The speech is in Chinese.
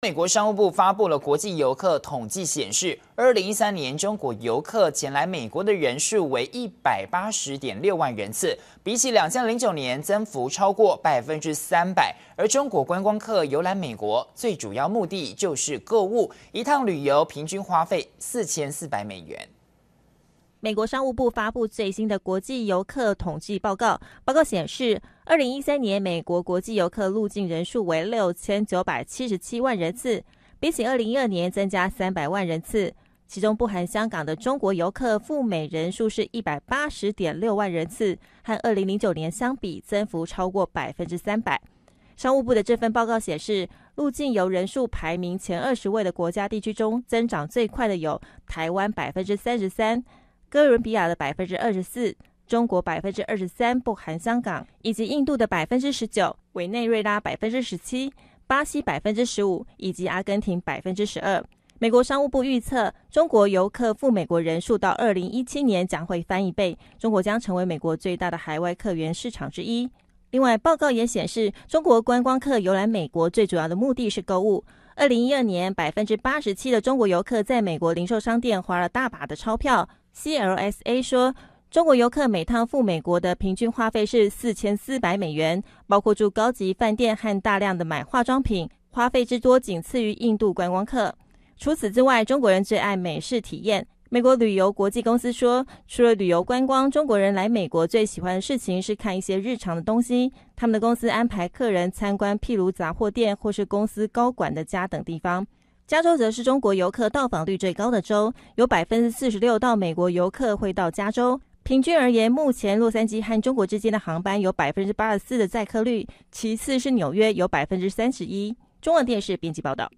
美国商务部发布了国际游客统计显示，二零一三年中国游客前来美国的人数为一百八十点六万人次，比起两千零九年增幅超过百分之三百。而中国观光客游览美国最主要目的就是购物，一趟旅游平均花费四千四百美元。美国商务部发布最新的国际游客统计报告。报告显示，二零一三年美国国际游客入境人数为六千九百七十七万人次，比起二零一二年增加三百万人次。其中不含香港的中国游客赴美人数是一百八十点六万人次，和二零零九年相比，增幅超过百分之三百。商务部的这份报告显示，入境游人数排名前二十位的国家地区中，增长最快的有台湾，百分之三十三。哥伦比亚的百分之二十四，中国百分之二十三（不含香港），以及印度的百分之十九，委内瑞拉百分之十七，巴西百分之十五，以及阿根廷百分之十二。美国商务部预测，中国游客赴美国人数到二零一七年将会翻一倍，中国将成为美国最大的海外客源市场之一。另外，报告也显示，中国观光客游来美国最主要的目的是购物。二零一二年，百分之八十七的中国游客在美国零售商店花了大把的钞票。C L S A 说，中国游客每趟赴美国的平均花费是四千四百美元，包括住高级饭店和大量的买化妆品，花费之多仅次于印度观光客。除此之外，中国人最爱美式体验。美国旅游国际公司说，除了旅游观光，中国人来美国最喜欢的事情是看一些日常的东西。他们的公司安排客人参观，譬如杂货店或是公司高管的家等地方。加州则是中国游客到访率最高的州，有百分之四十六到美国游客会到加州。平均而言，目前洛杉矶和中国之间的航班有百分之八十四的载客率，其次是纽约有百分之三十一。中文电视编辑报道。